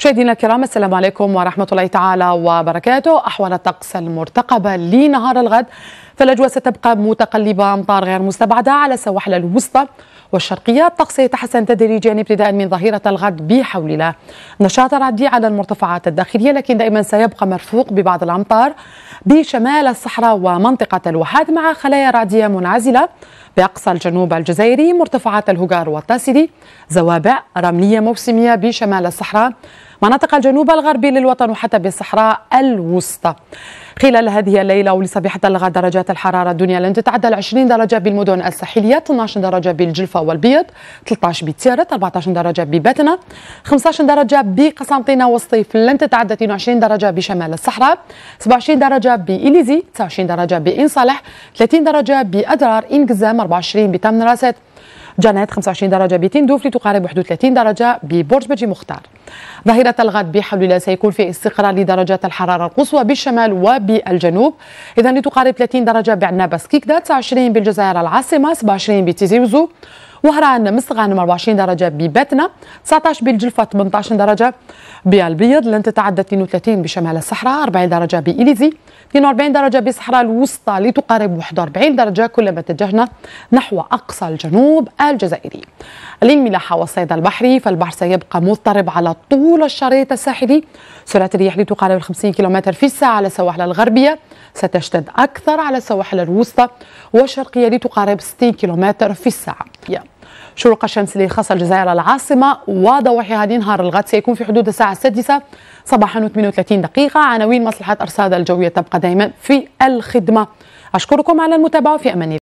مشاهدينا الكرام السلام عليكم ورحمة الله تعالى وبركاته أحوال الطقس المرتقبة لنهار الغد فالأجواء ستبقى متقلبة أمطار غير مستبعدة على السواحل الوسطى والشرقية الطقس يتحسن تدريجيا ابتداء من ظهيرة الغد بحول الله نشاط رعدي على المرتفعات الداخلية لكن دائما سيبقى مرفوق ببعض الأمطار بشمال الصحراء ومنطقة الواحات مع خلايا رعدية منعزلة بأقصى الجنوب الجزائري مرتفعات الهجار والتاسدي زوابع رملية موسمية بشمال الصحراء مناطق الجنوب الغربي للوطن وحتى بالصحراء الوسطى خلال هذه الليلة ولصبيحة الغد درجات الحرارة الدنيا لن تتعدى 20 درجة بالمدن الساحلية 12 درجة بالجلفة والبيض 13 بتيرت 14 درجة بباتنا 15 درجة بقسنطينة والصيف لن تتعدى 22 درجة بشمال الصحراء 27 درجة بإليزي 29 درجة بإنصالح 30 درجة بأدرار إنقزام 24 بتمن راست جنات 25 درجة بتندوف لتقارب حدود 30 درجة ببرج بجي مختار ظهيرة الغد بحول الله سيكون في استقرار لدرجات الحرارة القصوى بالشمال وبالجنوب إذا لتقارب 30 درجة بعنابة سكيكدا 29 بالجزائر العاصمة 27 بتيزي وزو وهران مستغانم 24 درجه ببتنا 19 بالجلفه 18 درجه بالبيض لن تتعدى 32 بشمال الصحراء 40 درجه بإليزي 42 درجه بالصحراء الوسطى لتقارب 41 درجه كلما اتجهنا نحو اقصى الجنوب الجزائري للملاحه والصيد البحري فالبحر سيبقى مضطرب على طول الشريط الساحلي سرعه الرياح لتقارب 50 كم في الساعه على السواحل الغربيه ستشتد اكثر على السواحل الوسطى والشرقيه لتقارب 60 كم في الساعه شروق الشمس خاصة الجزائر العاصمة وضوحها لنهار الغد سيكون في حدود الساعة السادسة صباحا و38 دقيقة عناوين مصلحة أرصاد الجوية تبقى دائما في الخدمة أشكركم على المتابعة في أمان